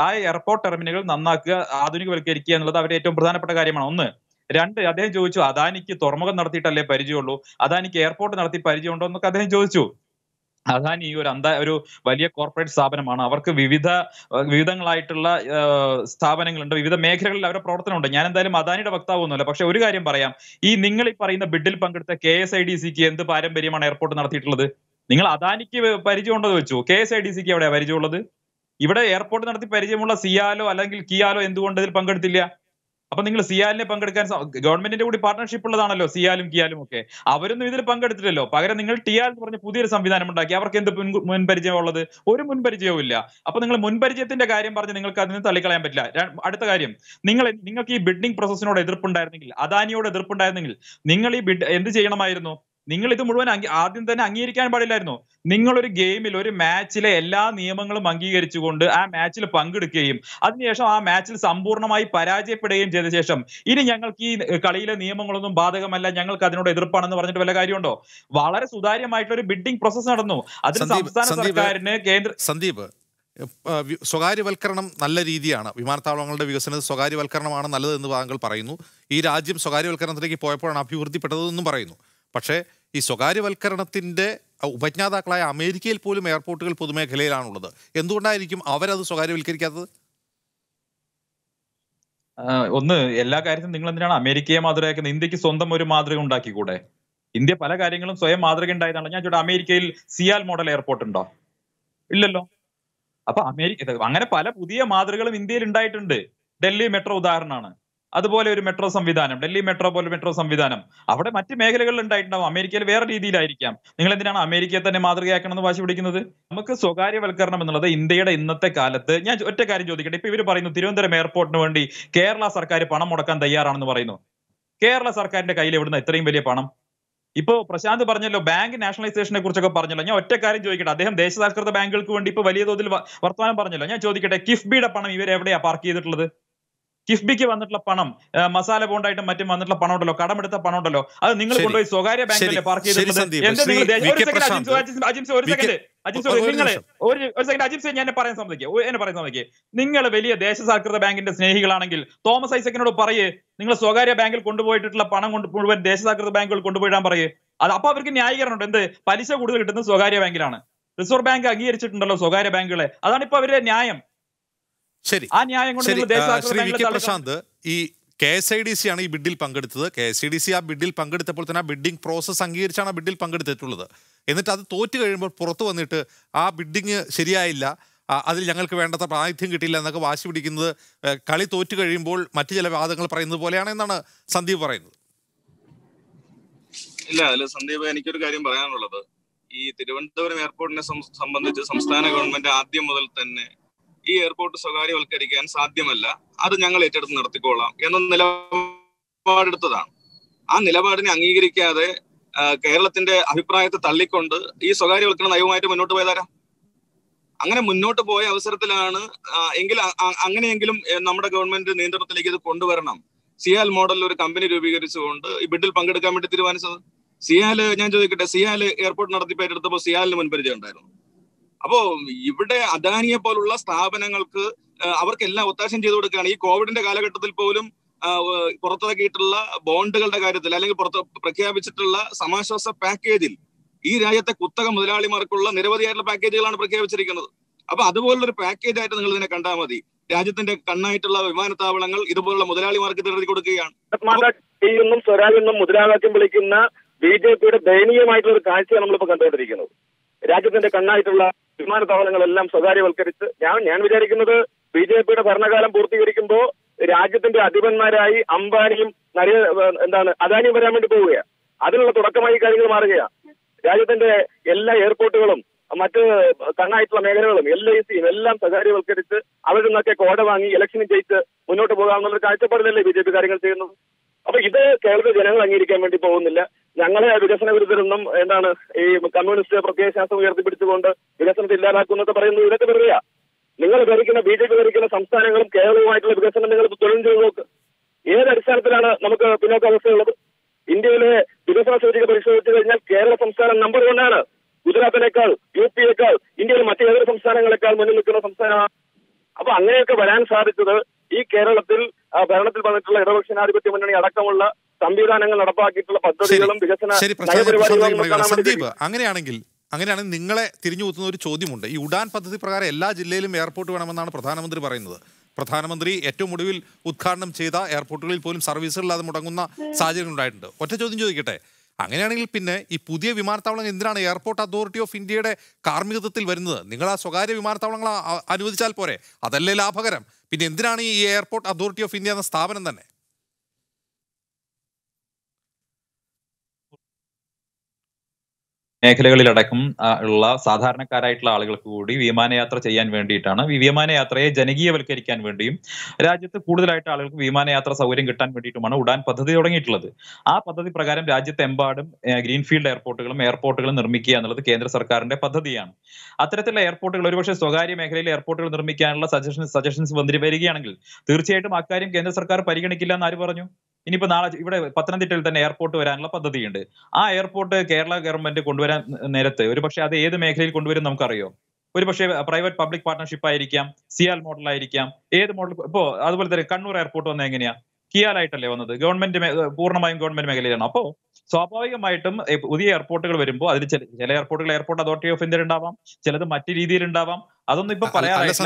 ആ എയർപോർട്ട് ടെർമിനലുകൾ നന്നാക്കുക ആധുനികവൽക്കരിക്കുക എന്നുള്ളത് അവരുടെ ഏറ്റവും പ്രധാനപ്പെട്ട കാര്യമാണ് ഒന്ന് രണ്ട് അദ്ദേഹം ചോദിച്ചു അദാനിക്ക് തുറമുഖം നടത്തിയിട്ടല്ലേ പരിചയമുള്ളൂ അദാനിക്ക് എയർപോർട്ട് നടത്തി പരിചയമുണ്ടോ എന്നൊക്കെ അദ്ദേഹം ചോദിച്ചു അദാനി ഈ ഒരു അന്താ ഒരു വലിയ കോർപ്പറേറ്റ് സ്ഥാപനമാണ് അവർക്ക് വിവിധ വിവിധങ്ങളായിട്ടുള്ള സ്ഥാപനങ്ങളുണ്ട് വിവിധ മേഖലകളിൽ അവരുടെ പ്രവർത്തനമുണ്ട് ഞാൻ എന്തായാലും അദാനിയുടെ വക്താവൊന്നുമല്ല പക്ഷെ ഒരു കാര്യം പറയാം ഈ നിങ്ങൾ ഈ പറയുന്ന ബിഡിൽ പങ്കെടുത്ത കെ എസ് ഐ ഡി സിക്ക് എന്ത് പാരമ്പര്യമാണ് എയർപോർട്ട് നടത്തിയിട്ടുള്ളത് നിങ്ങൾ അദാനിക്ക് പരിചയമുണ്ടെന്ന് വെച്ചു കെ എസ് ഐ ഡി സിക്ക് എവിടെയാണ് പരിചയമുള്ളത് ഇവിടെ എയർപോർട്ട് നടത്തി പരിചയമുള്ള സിയാലോ അല്ലെങ്കിൽ കിയാലോ എന്തുകൊണ്ട് ഇതിൽ പങ്കെടുത്തില്ല അപ്പൊ നിങ്ങൾ സിയാലിനെ പങ്കെടുക്കാൻ ഗവൺമെന്റിന്റെ കൂടി പാർട്ണർഷിപ്പ് ഉള്ളതാണല്ലോ സിയാലും കിയാലും ഒക്കെ അവരൊന്നും ഇതിൽ പങ്കെടുത്തിട്ടല്ലോ പകരം നിങ്ങൾ ടിയാൽ എന്ന് പറഞ്ഞ പുതിയൊരു സംവിധാനം ഉണ്ടാക്കി അവർക്ക് എന്ത് മുൻപരിചയം ഉള്ളത് ഒരു മുൻപരിചയവും ഇല്ല അപ്പൊ നിങ്ങൾ മുൻപരിചയത്തിന്റെ കാര്യം പറഞ്ഞ് നിങ്ങൾക്ക് അതിന് തള്ളിക്കളയാൻ പറ്റില്ല അടുത്ത കാര്യം നിങ്ങൾ നിങ്ങൾക്ക് ഈ ബിഡിംഗ് പ്രോസസ്സിനോട് എതിർപ്പുണ്ടായിരുന്നെങ്കിൽ അദാനിയോട് എതിർപ്പുണ്ടായിരുന്നെങ്കിൽ നിങ്ങൾ ഈ ബിഡ് എന്ത് ചെയ്യണമായിരുന്നു നിങ്ങൾ ഇത് മുഴുവൻ ആദ്യം തന്നെ അംഗീകരിക്കാൻ പാടില്ലായിരുന്നു നിങ്ങൾ ഒരു ഗെയിമിൽ ഒരു മാച്ചിലെ എല്ലാ നിയമങ്ങളും അംഗീകരിച്ചുകൊണ്ട് ആ മാച്ചിൽ പങ്കെടുക്കുകയും അതിനുശേഷം ആ മാച്ചിൽ സമ്പൂർണ്ണമായി പരാജയപ്പെടുകയും ചെയ്ത ശേഷം ഇനി ഞങ്ങൾക്ക് ഈ കളിയിലെ നിയമങ്ങളൊന്നും ബാധകമല്ല ഞങ്ങൾക്ക് അതിനോട് എതിർപ്പാണെന്ന് പറഞ്ഞിട്ട് വല്ല കാര്യമുണ്ടോ വളരെ സുതാര്യമായിട്ടുള്ള ഒരു ബിഡിംഗ് പ്രോസസ് നടന്നു അതിന് സംസ്ഥാന സർക്കാരിന് കേന്ദ്ര സന്ദീപ് സ്വകാര്യവൽക്കരണം നല്ല രീതിയാണ് വിമാനത്താവളങ്ങളുടെ വികസനം സ്വകാര്യവൽക്കരണമാണ് നല്ലതെന്ന് താങ്കൾ പറയുന്നു ഈ രാജ്യം സ്വകാര്യവൽക്കരണത്തിലേക്ക് പോയപ്പോഴാണ് അഭിവൃദ്ധിപ്പെട്ടതെന്നും പറയുന്നു പക്ഷേ ഈ സ്വകാര്യവൽക്കരണത്തിൻ്റെ ഉപജ്ഞാതാക്കളായ അമേരിക്കയിൽ പോലും എയർപോർട്ടുകൾ പൊതുമേഖലയിലാണുള്ളത് എന്തുകൊണ്ടായിരിക്കും അവരത് സ്വകാര്യവൽക്കരിക്കാത്തത് ഒന്ന് എല്ലാ കാര്യത്തിലും നിങ്ങൾ എന്തിനാണ് അമേരിക്കയെ മാതൃകയാക്കുന്നത് ഇന്ത്യക്ക് സ്വന്തം ഒരു മാതൃക ഉണ്ടാക്കിക്കൂടെ ഇന്ത്യ പല കാര്യങ്ങളും സ്വയം മാതൃക ഉണ്ടായതാണ് ഞാൻ ചോദിച്ചു അമേരിക്കയിൽ സിയാൽ മോഡൽ എയർപോർട്ട് ഉണ്ടോ ഇല്ലല്ലോ അപ്പൊ അമേരിക്ക അങ്ങനെ പല പുതിയ മാതൃകകളും ഇന്ത്യയിൽ ഉണ്ടായിട്ടുണ്ട് ഡൽഹി മെട്രോ ഉദാഹരണമാണ് അതുപോലെ ഒരു മെട്രോ സംവിധാനം ഡൽഹി മെട്രോ പോലെ മെട്രോ സംവിധാനം അവിടെ മറ്റ് മേഖലകളിൽ ഉണ്ടായിട്ടുണ്ടാവും അമേരിക്കയിൽ വേറെ രീതിയിലായിരിക്കാം നിങ്ങൾ എന്തിനാണ് അമേരിക്കയെ തന്നെ മാതൃകയാക്കണമെന്ന് വാശി പിടിക്കുന്നത് നമുക്ക് സ്വകാര്യവൽക്കരണം എന്നുള്ളത് ഇന്ത്യയുടെ ഇന്നത്തെ കാലത്ത് ഞാൻ ഒറ്റ കാര്യം ചോദിക്കട്ടെ ഇപ്പൊ ഇവർ പറയുന്നു തിരുവനന്തപുരം എയർപോർട്ടിന് വേണ്ടി കേരള സർക്കാർ പണം മുടക്കാൻ തയ്യാറാണെന്ന് പറയുന്നു കേരള സർക്കാരിന്റെ കയ്യിൽ എവിടുന്ന ഇത്രയും വലിയ പണം ഇപ്പോ പ്രശാന്ത് പറഞ്ഞല്ലോ ബാങ്ക് നാഷണലൈസേഷനെ കുറിച്ചൊക്കെ പറഞ്ഞല്ലോ ഞാൻ ഒറ്റ കാര്യം ചോദിക്കട്ടെ അദ്ദേഹം ദേശസാൽകൃത ബാങ്കുകൾക്ക് വേണ്ടി ഇപ്പൊ വലിയ തോതിൽ വർത്തമാനം പറഞ്ഞല്ലോ ഞാൻ ചോദിക്കട്ടെ കിഫ്ബിയുടെ പണം ഇവർ എവിടെയാ പാർക്ക് ചെയ്തിട്ടുള്ളത് കിഫ്ബിക്ക് വന്നിട്ടുള്ള പണം മസാല ബോണ്ടായിട്ടും മറ്റും വന്നിട്ടുള്ള പണം ഉണ്ടല്ലോ കടമെടുത്ത പണം ഉണ്ടല്ലോ അത് നിങ്ങൾ കൊണ്ടുപോയി സ്വകാര്യ ബാങ്കിൽ പാർക്ക് ചെയ്തിട്ടുണ്ട് ഒരു സെക്കൻഡ് അജിംസ് ഒരു ഒരു സെക്കൻഡ് ഞാൻ പറയാൻ സമ്മതിക്കുക എന്നെ പറയാൻ സമ്മതിക്കുക നിങ്ങൾ വലിയ ദേശസാൽകൃത ബാങ്കിന്റെ സ്നേഹികളാണെങ്കിൽ തോമസ് ഐസക്കിനോട് പറയേ നിങ്ങൾ സ്വകാര്യ ബാങ്കിൽ കൊണ്ടുപോയിട്ടുള്ള പണം കൊണ്ട് മുഴുവൻ ദേശസാൽകൃത ബാങ്കുകൾ കൊണ്ടുപോയിടാൻ പറയേ അത് അപ്പൊ അവർക്ക് ന്യായീകരണം ഉണ്ട് എന്ത് പലിശ കൂടുതൽ കിട്ടുന്നത് സ്വകാര്യ ബാങ്കിലാണ് റിസർവ് ബാങ്ക് അംഗീകരിച്ചിട്ടുണ്ടല്ലോ സ്വകാര്യ ബാങ്കുകളെ അതാണ് ഇപ്പൊ അവരുടെ ന്യായം ശരി ആ ന്യായം കൊണ്ട് ശ്രീ വി കെ പ്രശാന്ത് ഈ K S I D C ആണ് ഈ ബിഡിൽ പങ്കെടുത്തത് K S I D C ആ ബിഡിൽ പങ്കെടുത്തപ്പോൾ തന്നെ ആ ബിഡിംഗ് പ്രോസസ് അംഗീകരിച്ചാണ് ആ ബിഡിൽ പങ്കെടുത്തിട്ടുള്ളത് എന്നിട്ട് അത് തോറ്റു കഴിയുമ്പോൾ പുറത്തു വന്നിട്ട് ആ ബിഡിങ് ശരിയായില്ല അതിൽ ഞങ്ങൾക്ക് വേണ്ടത്ര പ്രാതിനിധ്യം കിട്ടിയില്ല എന്നൊക്കെ വാശി പിടിക്കുന്നത് കളി തോറ്റു കഴിയുമ്പോൾ മറ്റു ചില വാദങ്ങൾ പറയുന്നത് പോലെയാണ് എന്നാണ് സന്ദീപ് പറയുന്നത് ഇല്ല അതിൽ സന്ദീപ് എനിക്കൊരു കാര്യം പറയാനുള്ളത് ഈ തിരുവനന്തപുരം എയർപോർട്ടിനെ സംബന്ധിച്ച് സംസ്ഥാന ഗവൺമെന്റ് ആദ്യം മുതൽ തന്നെ ഈ എയർപോർട്ട് സ്വകാര്യവൽക്കരിക്കാൻ സാധ്യമല്ല അത് ഞങ്ങൾ ഏറ്റെടുത്ത് നടത്തിക്കോളാം എന്ന നിലപാടെടുത്തതാണ് ആ നിലപാടിനെ അംഗീകരിക്കാതെ കേരളത്തിന്റെ അഭിപ്രായത്തെ തള്ളിക്കൊണ്ട് ഈ സ്വകാര്യവൽക്കരണ നയവുമായിട്ട് മുന്നോട്ട് പോയതാരാ അങ്ങനെ മുന്നോട്ട് പോയ അവസരത്തിലാണ് എങ്കിൽ അങ്ങനെയെങ്കിലും നമ്മുടെ ഗവൺമെന്റ് നിയന്ത്രണത്തിലേക്ക് ഇത് കൊണ്ടുവരണം സിയാൽ മോഡലിൽ ഒരു കമ്പനി രൂപീകരിച്ചുകൊണ്ട് ഈ ബിഡിൽ പങ്കെടുക്കാൻ വേണ്ടി തീരുമാനിച്ചത് സിയാല് ഞാൻ ചോദിക്കട്ടെ സിയാൽ എയർപോർട്ട് നടത്തിപ്പ് സിയാലിന് മുൻപരിചയം ഉണ്ടായിരുന്നു അപ്പോ ഇവിടെ അദാനിയെ പോലുള്ള സ്ഥാപനങ്ങൾക്ക് അവർക്കെല്ലാം ഒത്താശം ചെയ്തു കൊടുക്കുകയാണ് ഈ കോവിഡിന്റെ കാലഘട്ടത്തിൽ പോലും പുറത്തിറക്കിയിട്ടുള്ള ബോണ്ടുകളുടെ കാര്യത്തിൽ അല്ലെങ്കിൽ പുറത്ത് പ്രഖ്യാപിച്ചിട്ടുള്ള സമാശ്വാസ പാക്കേജിൽ ഈ രാജ്യത്തെ കുത്തക മുതലാളിമാർക്കുള്ള നിരവധിയായിട്ടുള്ള പാക്കേജുകളാണ് പ്രഖ്യാപിച്ചിരിക്കുന്നത് അപ്പൊ അതുപോലൊരു പാക്കേജ് ആയിട്ട് നിങ്ങൾ ഇതിനെ കണ്ടാൽ മതി രാജ്യത്തിന്റെ കണ്ണായിട്ടുള്ള വിമാനത്താവളങ്ങൾ ഇതുപോലുള്ള മുതലാളിമാർക്ക് തിരുതി കൊടുക്കുകയാണ് സ്വരാജെന്നും വിളിക്കുന്ന ബി ജെ പിയുടെ ദയനീയമായിട്ടുള്ള ഒരു കാഴ്ചയാണ് നമ്മളിപ്പോ കണ്ടുകൊണ്ടിരിക്കുന്നത് രാജ്യത്തിന്റെ കണ്ണായിട്ടുള്ള വിമാനത്താവളങ്ങളെല്ലാം സ്വകാര്യവൽക്കരിച്ച് ഞാൻ ഞാൻ വിചാരിക്കുന്നത് ബി ജെ പിയുടെ ഭരണകാലം പൂർത്തീകരിക്കുമ്പോ രാജ്യത്തിന്റെ അധിപന്മാരായി അംബാനിയും നരേ എന്താണ് അദാനിയും വരാൻ വേണ്ടി പോവുകയാണ് അതിനുള്ള തുടക്കമായി കാര്യങ്ങൾ മാറുകയാണ് രാജ്യത്തിന്റെ എല്ലാ എയർപോർട്ടുകളും മറ്റ് കണ്ണായിട്ടുള്ള മേഖലകളും എൽ ഐ സിയും എല്ലാം സ്വകാര്യവൽക്കരിച്ച് അവരിൽ നിന്നൊക്കെ കോട വാങ്ങി ഇലക്ഷനും ജയിച്ച് മുന്നോട്ട് പോകാമെന്നുള്ള കാഴ്ചപ്പാടിലല്ലേ ബി ജെ പി കാര്യങ്ങൾ ചെയ്യുന്നത് അപ്പൊ ഇത് കേരളത്തിലെ ജനങ്ങൾ അംഗീകരിക്കാൻ വേണ്ടി പോകുന്നില്ല ഞങ്ങളെ വികസന വിരുദ്ധരൊന്നും എന്താണ് ഈ കമ്മ്യൂണിസ്റ്റ് പ്രത്യയശാസ്ത്രം ഉയർത്തിപ്പിടിച്ചുകൊണ്ട് വികസനത്തെ ഇല്ലാതാക്കുന്നത് പറയുന്നത് ഇതൊക്കെ വെറുതെയാ നിങ്ങൾ ഭരിക്കുന്ന ബി ജെ പി ഭരിക്കുന്ന സംസ്ഥാനങ്ങളും കേരളവുമായിട്ടുള്ള വികസനം നിങ്ങൾ തൊഴിൽ ചെയ്തു നോക്ക് ഏത് അടിസ്ഥാനത്തിലാണ് നമുക്ക് അവസ്ഥയുള്ളത് ഇന്ത്യയിലെ വികസന സൂചിക പരിശോധിച്ചു കഴിഞ്ഞാൽ കേരള സംസ്ഥാനം നമ്പർ വൺ ആണ് ഗുജറാത്തിനേക്കാൾ യു പിയേക്കാൾ ഇന്ത്യയിലെ മറ്റേതൊരു സംസ്ഥാനങ്ങളെക്കാൾ മുന്നിൽ നിൽക്കുന്ന സംസ്ഥാനമാണ് അപ്പൊ അങ്ങനെയൊക്കെ വരാൻ സാധിച്ചത് ഈ കേരളത്തിൽ ഭരണത്തിൽ വന്നിട്ടുള്ള ഇടപക്ഷനാധിപത്യ മുന്നണി അടക്കമുള്ള സംവിധാനങ്ങൾ നടപ്പാക്കിയിട്ടുള്ള പദ്ധതികളും വികസന സന്ദീപ് അങ്ങനെയാണെങ്കിൽ അങ്ങനെയാണ് നിങ്ങളെ തിരിഞ്ഞു കുത്തുന്ന ഒരു ചോദ്യമുണ്ട് ഈ ഉഡാൻ പദ്ധതി പ്രകാരം എല്ലാ ജില്ലയിലും എയർപോർട്ട് വേണമെന്നാണ് പ്രധാനമന്ത്രി പറയുന്നത് പ്രധാനമന്ത്രി ഏറ്റവും ഒടുവിൽ ഉദ്ഘാടനം ചെയ്ത എയർപോർട്ടുകളിൽ പോലും സർവീസുകളില്ലാതെ മുടങ്ങുന്ന സാഹചര്യം ഉണ്ടായിട്ടുണ്ട് ഒറ്റ ചോദ്യം ചോദിക്കട്ടെ അങ്ങനെയാണെങ്കിൽ പിന്നെ ഈ പുതിയ വിമാനത്താവളങ്ങൾ എന്തിനാണ് എയർപോർട്ട് അതോറിറ്റി ഓഫ് ഇന്ത്യയുടെ കാർമ്മികത്വത്തിൽ വരുന്നത് നിങ്ങൾ ആ സ്വകാര്യ വിമാനത്താവളങ്ങൾ അനുവദിച്ചാൽ പോരെ അതല്ലേ ലാഭകരം പിന്നെ എന്തിനാണ് ഈ എയർപോർട്ട് അതോറിറ്റി ഓഫ് ഇന്ത്യ എന്ന സ്ഥാപനം തന്നെ മേഖലകളിലടക്കം ഉള്ള സാധാരണക്കാരായിട്ടുള്ള ആളുകൾക്ക് കൂടി വിമാനയാത്ര ചെയ്യാൻ വേണ്ടിയിട്ടാണ് ഈ വിമാനയാത്രയെ ജനകീയവൽക്കരിക്കാൻ വേണ്ടിയും രാജ്യത്ത് കൂടുതലായിട്ട് ആളുകൾക്ക് വിമാനയാത്ര സൗകര്യം കിട്ടാൻ വേണ്ടിയിട്ടുമാണ് ഉഡാൻ പദ്ധതി തുടങ്ങിയിട്ടുള്ളത് ആ പദ്ധതി പ്രകാരം രാജ്യത്തെമ്പാടും ഗ്രീൻഫീൽഡ് എയർപോർട്ടുകളും എയർപോർട്ടുകളും നിർമ്മിക്കുക എന്നുള്ളത് കേന്ദ്ര സർക്കാരിന്റെ പദ്ധതിയാണ് അത്തരത്തിലുള്ള എയർപോർട്ടുകൾ ഒരുപക്ഷെ സ്വകാര്യ മേഖലയിൽ എയർപോർട്ടുകൾ നിർമ്മിക്കാനുള്ള സജഷൻ സജഷൻസ് വന്നിട്ട് വരികയാണെങ്കിൽ തീർച്ചയായിട്ടും അക്കാര്യം കേന്ദ്ര സർക്കാർ പരിഗണിക്കില്ല എന്ന് ആര് പറഞ്ഞു ഇനിയിപ്പോ നാളെ ഇവിടെ പത്തനംതിട്ടയിൽ തന്നെ എയർപോർട്ട് വരാനുള്ള പദ്ധതിയുണ്ട് ആ എയർപോർട്ട് കേരള ഗവൺമെന്റ് കൊണ്ടുവരാൻ നേരത്ത് ഒരു പക്ഷേ അത് ഏത് മേഖലയിൽ കൊണ്ടുവരും നമുക്കറിയോ ഒരു പക്ഷേ പ്രൈവറ്റ് പബ്ലിക് പാർട്ണർഷിപ്പ് ആയിരിക്കാം സിയാൽ മോഡൽ ആയിരിക്കാം ഏത് മോഡൽ ഇപ്പോ അതുപോലെ തന്നെ കണ്ണൂർ എയർപോർട്ട് വന്നത് എങ്ങനെയാ കിയാലായിട്ടല്ലേ വന്നത് ഗവൺമെന്റ് പൂർണ്ണമായും ഗവൺമെന്റ് മേഖലയിലാണ് അപ്പോ സ്വാഭാവികമായിട്ടും പുതിയ എയർപോർട്ടുകൾ വരുമ്പോൾ അതിൽ ചില എയർപോർട്ടുകൾ എയർപോർട്ട് അതോറിറ്റി ഓഫ് ഇന്ത്യ ഉണ്ടാവാം ചിലത് മറ്റു രീതിയിൽ ഉണ്ടാവാം അതൊന്നും ഇപ്പൊ പറയാറില്ല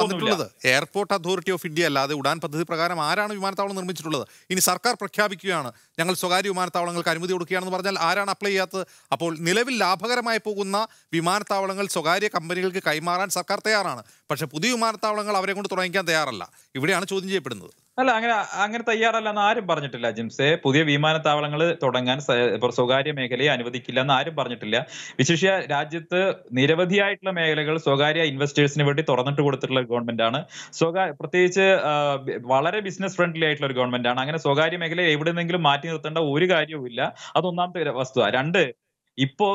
വന്നിട്ടുള്ളത് എയർപോർട്ട് അതോറിറ്റി ഓഫ് ഇന്ത്യ അല്ലാതെ ഉഡാൻ പദ്ധതി പ്രകാരം ആരാണ് വിമാനത്താവളം നിർമ്മിച്ചിട്ടുള്ളത് ഇനി സർക്കാർ പ്രഖ്യാപിക്കുകയാണ് ഞങ്ങൾ സ്വകാര്യ വിമാനത്താവളങ്ങൾക്ക് അനുമതി കൊടുക്കുകയാണെന്ന് പറഞ്ഞാൽ ആരാണ് അപ്ലൈ ചെയ്യാത്തത് അപ്പോൾ നിലവിൽ ലാഭകരമായി പോകുന്ന വിമാനത്താവളങ്ങൾ സ്വകാര്യ കമ്പനികൾക്ക് കൈമാറാൻ സർക്കാർ തയ്യാറാണ് പക്ഷെ പുതിയ വിമാനത്താവളങ്ങൾ അവരെ കൊണ്ട് തുടങ്ങിക്കാൻ തയ്യാറല്ല ഇവിടെയാണ് ചോദ്യം ചെയ്യപ്പെടുന്നത് അല്ല അങ്ങനെ അങ്ങനെ തയ്യാറല്ല എന്ന് ആരും പറഞ്ഞിട്ടില്ല ജിംസെ പുതിയ വിമാനത്താവളങ്ങൾ തുടങ്ങാൻ സ്വകാര്യ മേഖലയെ അനുവദിക്കില്ല എന്ന് ആരും പറഞ്ഞിട്ടില്ല വിശേഷ രാജ്യത്ത് നിരവധിയായിട്ടുള്ള മേഖലകൾ സ്വകാര്യ ഇൻവെസ്റ്റേഴ്സിന് വേണ്ടി തുറന്നിട്ട് കൊടുത്തിട്ടുള്ള ഗവൺമെന്റ് ആണ് സ്വകാര്യ പ്രത്യേകിച്ച് വളരെ ബിസിനസ് ഫ്രണ്ട്ലി ആയിട്ടുള്ള ഒരു ഗവൺമെന്റ് ആണ് അങ്ങനെ സ്വകാര്യ മേഖലയെ എവിടെ നിന്നെങ്കിലും മാറ്റി നിർത്തേണ്ട ഒരു കാര്യവുമില്ല അത് ഒന്നാമത്തെ വസ്തുത രണ്ട് ഇപ്പോൾ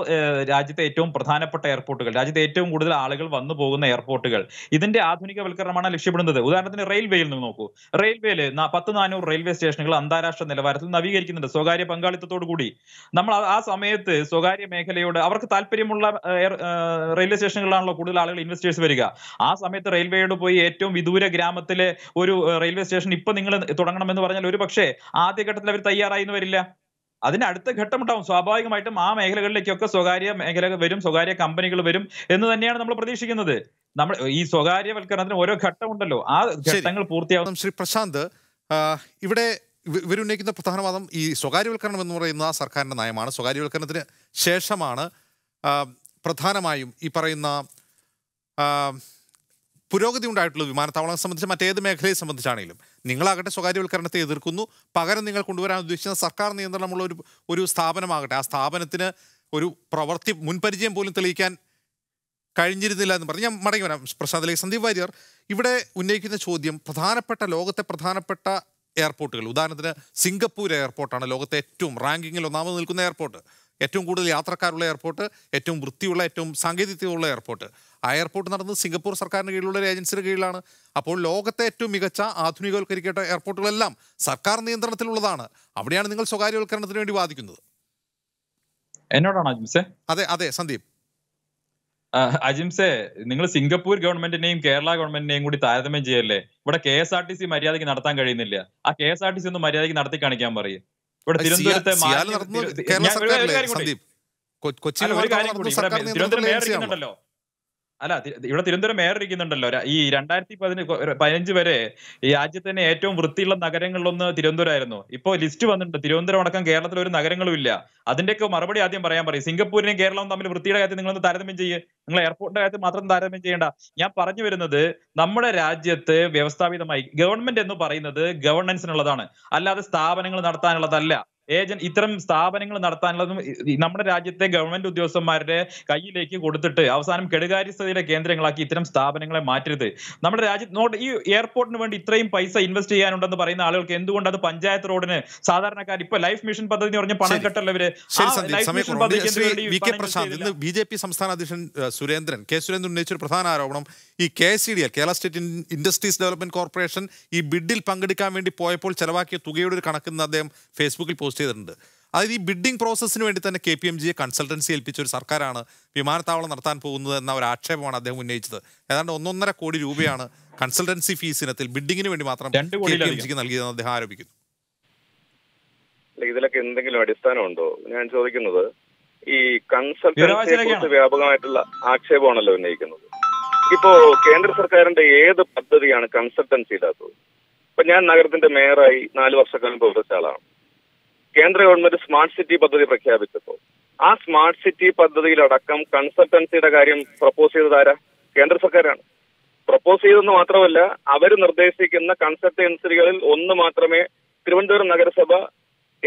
രാജ്യത്തെ ഏറ്റവും പ്രധാനപ്പെട്ട എയർപോർട്ടുകൾ രാജ്യത്തെ ഏറ്റവും കൂടുതൽ ആളുകൾ വന്നു പോകുന്ന എയർപോർട്ടുകൾ ഇതിന്റെ ആധുനികവൽക്കരണമാണ് ലക്ഷ്യപ്പെടുന്നത് ഉദാഹരണത്തിന് റെയിൽവേയിൽ നിന്ന് നോക്കൂ റെയിൽവേയിൽ പത്ത് നാനൂറ് റെയിൽവേ സ്റ്റേഷനുകൾ അന്താരാഷ്ട്ര നിലവാരത്തിൽ നവീകരിക്കുന്നുണ്ട് സ്വകാര്യ പങ്കാളിത്തത്തോടു കൂടി നമ്മൾ ആ സമയത്ത് സ്വകാര്യ മേഖലയോട് അവർക്ക് താല്പര്യമുള്ള റെയിൽവേ സ്റ്റേഷനുകളാണല്ലോ കൂടുതൽ ആളുകൾ ഇൻവെസ്റ്റേഴ്സ് വരിക ആ സമയത്ത് റെയിൽവേയോട് പോയി ഏറ്റവും വിദൂര ഗ്രാമത്തിലെ ഒരു റെയിൽവേ സ്റ്റേഷൻ ഇപ്പൊ നിങ്ങൾ തുടങ്ങണമെന്ന് പറഞ്ഞാൽ ഒരു പക്ഷേ ആദ്യഘട്ടത്തിൽ അവർ തയ്യാറായി എന്ന് വരില്ല അതിന് അടുത്ത ഘട്ടം ഉണ്ടാവും സ്വാഭാവികമായിട്ടും ആ മേഖലകളിലേക്കൊക്കെ സ്വകാര്യ മേഖല വരും സ്വകാര്യ കമ്പനികൾ വരും എന്ന് തന്നെയാണ് നമ്മൾ പ്രതീക്ഷിക്കുന്നത് നമ്മൾ ഈ സ്വകാര്യവൽക്കരണത്തിന് ഓരോ ഘട്ടമുണ്ടല്ലോ ആ ഘട്ടങ്ങൾ പൂർത്തിയാവും ശ്രീ പ്രശാന്ത് ഇവിടെ ഇവരുന്നയിക്കുന്ന പ്രധാനവാദം ഈ സ്വകാര്യവൽക്കരണം എന്ന് പറയുന്ന സർക്കാരിന്റെ നയമാണ് സ്വകാര്യവൽക്കരണത്തിന് ശേഷമാണ് പ്രധാനമായും ഈ പറയുന്ന പുരോഗതി ഉണ്ടായിട്ടുള്ള വിമാനത്താവളം സംബന്ധിച്ച് മറ്റേത് മേഖലയെ സംബന്ധിച്ചാണെങ്കിലും നിങ്ങളാകട്ടെ സ്വകാര്യവൽക്കരണത്തെ എതിർക്കുന്നു പകരം നിങ്ങൾ കൊണ്ടുവരാൻ ഉദ്ദേശിക്കുന്ന സർക്കാർ നിയന്ത്രണമുള്ള ഒരു ഒരു സ്ഥാപനമാകട്ടെ ആ സ്ഥാപനത്തിന് ഒരു പ്രവൃത്തി മുൻപരിചയം പോലും തെളിയിക്കാൻ കഴിഞ്ഞിരുന്നില്ല എന്ന് പറഞ്ഞ് ഞാൻ മടങ്ങി വരാം പ്രശാന്തിലേക്ക് സന്ദീപ് വാര്യർ ഇവിടെ ഉന്നയിക്കുന്ന ചോദ്യം പ്രധാനപ്പെട്ട ലോകത്തെ പ്രധാനപ്പെട്ട എയർപോർട്ടുകൾ ഉദാഹരണത്തിന് സിംഗപ്പൂർ എയർപോർട്ടാണ് ലോകത്തെ ഏറ്റവും റാങ്കിങ്ങിൽ ഒന്നാമത് നിൽക്കുന്ന എയർപോർട്ട് ഏറ്റവും കൂടുതൽ യാത്രക്കാരുള്ള എയർപോർട്ട് ഏറ്റവും വൃത്തിയുള്ള ഏറ്റവും സാങ്കേതികതയുള്ള എയർപോർട്ട് ആ എയർപോർട്ട് നടന്നത് സിംഗപ്പൂർ സർക്കാരിന് കീഴിലുള്ള ഒരു ഏജൻസിയുടെ കീഴിലാണ് അപ്പോൾ ലോകത്തെ ഏറ്റവും മികച്ച ആധുനികവൽക്കരിക്കപ്പെട്ട എയർപോർട്ടുകളെല്ലാം സർക്കാർ നിയന്ത്രണത്തിലുള്ളതാണ് അവിടെയാണ് നിങ്ങൾ സ്വകാര്യവൽക്കരണത്തിന് വേണ്ടി വാദിക്കുന്നത് എന്നോടാണോ അജിംസേ അതെ അതെ സന്ദീപ് അജിംസേ നിങ്ങൾ സിംഗപ്പൂർ ഗവൺമെന്റിനെയും കേരള ഗവൺമെന്റിനെയും കൂടി താരതമ്യം ചെയ്യല്ലേ ഇവിടെ K S R T C മര്യാദയ്ക്ക് നടത്താൻ കഴിയുന്നില്ല ആ K S R T C ഒന്ന് മര്യാദയ്ക്ക് നടത്തി കാണിക്കാൻ പറയും ഇവിടെ തിരുവനന്തപുരത്തെ തിരുവനന്തപുരം മേയർ ഇരിക്കുന്നുണ്ടല്ലോ അല്ല ഇവിടെ തിരുവനന്തപുരം മേയർ ഇരിക്കുന്നുണ്ടല്ലോ ഈ രണ്ടായിരത്തി പതിനഞ്ച് വരെ രാജ്യത്ത് തന്നെ ഏറ്റവും വൃത്തിയുള്ള നഗരങ്ങളിലൊന്ന് തിരുവനന്തപുരമായിരുന്നു ഇപ്പോ ലിസ്റ്റ് വന്നിട്ടുണ്ട് തിരുവനന്തപുരം അടക്കം കേരളത്തിൽ ഒരു നഗരങ്ങളും ഇല്ല അതിന്റെയൊക്കെ മറുപടി ആദ്യം പറയാൻ പറയും സിംഗപ്പൂരിനെയും കേരളവും തമ്മിൽ വൃത്തിയുടെ കാര്യത്തിൽ നിങ്ങളൊന്ന് താരതമ്യം ചെയ്യുക നിങ്ങൾ എയർപോർട്ടിന്റെ കാര്യത്തിൽ മാത്രം താരതമ്യം ചെയ്യേണ്ട ഞാൻ പറഞ്ഞു വരുന്നത് നമ്മുടെ രാജ്യത്ത് വ്യവസ്ഥാപിതമായി ഗവൺമെന്റ് എന്ന് പറയുന്നത് ഗവർണൻസിനുള്ളതാണ് അല്ലാതെ സ്ഥാപനങ്ങൾ നടത്താനുള്ളതല്ല ഏജന്റ് ഇത്തരം സ്ഥാപനങ്ങൾ നടത്താനുള്ളതും നമ്മുടെ രാജ്യത്തെ ഗവൺമെന്റ് ഉദ്യോഗസ്ഥന്മാരുടെ കയ്യിലേക്ക് കൊടുത്തിട്ട് അവസാനം കെടുകാര്യസ്ഥതയുടെ കേന്ദ്രങ്ങളാക്കി ഇത്തരം സ്ഥാപനങ്ങളെ മാറ്റരുത് നമ്മുടെ രാജ്യത്ത് ഈ എയർപോർട്ടിന് വേണ്ടി ഇത്രയും പൈസ ഇൻവെസ്റ്റ് ചെയ്യാനുണ്ടെന്ന് പറയുന്ന ആളുകൾക്ക് എന്തുകൊണ്ട് അത് പഞ്ചായത്ത് റോഡിന് സാധാരണക്കാർ ഇപ്പൊ ലൈഫ് മിഷൻ പദ്ധതി എന്ന് പറഞ്ഞ പണം കെട്ടല്ല ബി ജെ പി സംസ്ഥാന അധ്യക്ഷൻ സുരേന്ദ്രൻ കെ സുരേന്ദ്രൻ ഉന്നയിച്ച ഒരു പ്രധാന ആരോപണം ഈ K C D L Kerala state industries development corporation ഈ ബിഡിൽ പങ്കെടുക്കാൻ വേണ്ടി പോയപ്പോൾ ചെലവാക്കിയ തുകയുടെ ഒരു കണക്കെന്ന് അദ്ദേഹം ഫേസ്ബുക്കിൽ പോസ്റ്റ് പോസ്റ്റ് ചെയ്തിട്ടുണ്ട് അതായത് ഈ ബിഡിംഗ് പ്രോസസ്സിന് വേണ്ടി തന്നെ കെ പി എം ജിയെ കൺസൾട്ടൻസി ഏൽപ്പിച്ച ഒരു സർക്കാരാണ് വിമാനത്താവളം നടത്താൻ പോകുന്നത് എന്ന ഒരു ആക്ഷേപമാണ് അദ്ദേഹം ഉന്നയിച്ചത് ഏതാണ്ട് ഒന്നൊന്നര കോടി രൂപയാണ് കൺസൾട്ടൻസി ഫീസ് ഇനത്തിൽ ബിഡിങ്ങിന് വേണ്ടി മാത്രം കെ പി എം ജിക്ക് നൽകിയതെന്ന് അദ്ദേഹം ആരോപിക്കുന്നു ഇതിലൊക്കെ എന്തെങ്കിലും അടിസ്ഥാനമുണ്ടോ ഞാൻ ചോദിക്കുന്നത് ഈ കൺസൾട്ടൻസിയെ കുറിച്ച് വ്യാപകമായിട്ടുള്ള ആക്ഷേപമാണല്ലോ ഉന്നയിക്കുന്നത് ഇപ്പോ കേന്ദ്ര സർക്കാരിന്റെ ഏത് പദ്ധതിയാണ് കൺസൾട്ടൻസി ഇല്ലാത്തത് ഇപ്പൊ ഞാൻ നഗരത്തിന്റെ മേയറായി നാല് വർഷക്കാലം പ്രവർത്തിച്ച ആളാണ് കേന്ദ്ര ഗവൺമെന്റ് സ്മാർട്ട് സിറ്റി പദ്ധതി പ്രഖ്യാപിച്ചപ്പോൾ ആ സ്മാർട്ട് സിറ്റി പദ്ധതിയിലടക്കം കൺസൾട്ടൻസിയുടെ കാര്യം പ്രപ്പോസ് ചെയ്തതാരാ കേന്ദ്ര സർക്കാരാണ് പ്രപ്പോസ് ചെയ്തെന്ന് മാത്രമല്ല അവർ നിർദ്ദേശിക്കുന്ന കൺസൾട്ടൻസികളിൽ ഒന്ന് മാത്രമേ തിരുവനന്തപുരം നഗരസഭ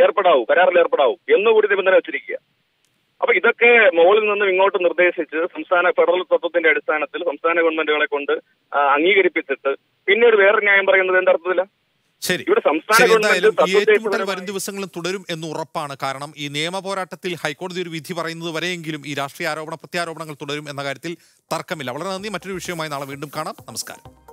ഏർപ്പെടാവൂ കരാറിൽ ഏർപ്പെടാവൂ എന്നുകൂടി നിബന്ധന വെച്ചിരിക്കുക അപ്പൊ ഇതൊക്കെ മുകളിൽ നിന്നും ഇങ്ങോട്ട് നിർദ്ദേശിച്ച് സംസ്ഥാന ഫെഡറൽ തത്വത്തിന്റെ അടിസ്ഥാനത്തിൽ സംസ്ഥാന ഗവൺമെന്റുകളെ കൊണ്ട് അംഗീകരിപ്പിച്ചിട്ട് ഒരു വേറെ ന്യായം പറയുന്നത് എന്തർത്ഥത്തില്ല ശരി ഈ ഏറ്റുമുട്ടൽ വരും ദിവസങ്ങളും തുടരും എന്ന് ഉറപ്പാണ് കാരണം ഈ നിയമ പോരാട്ടത്തിൽ ഹൈക്കോടതി ഒരു വിധി പറയുന്നത് വരെയെങ്കിലും ഈ രാഷ്ട്രീയ ആരോപണ പ്രത്യാരോപണങ്ങൾ തുടരും എന്ന കാര്യത്തിൽ തർക്കമില്ല വളരെ നന്ദി മറ്റൊരു വിഷയവുമായി നാളെ വീണ്ടും കാണാം നമസ്കാരം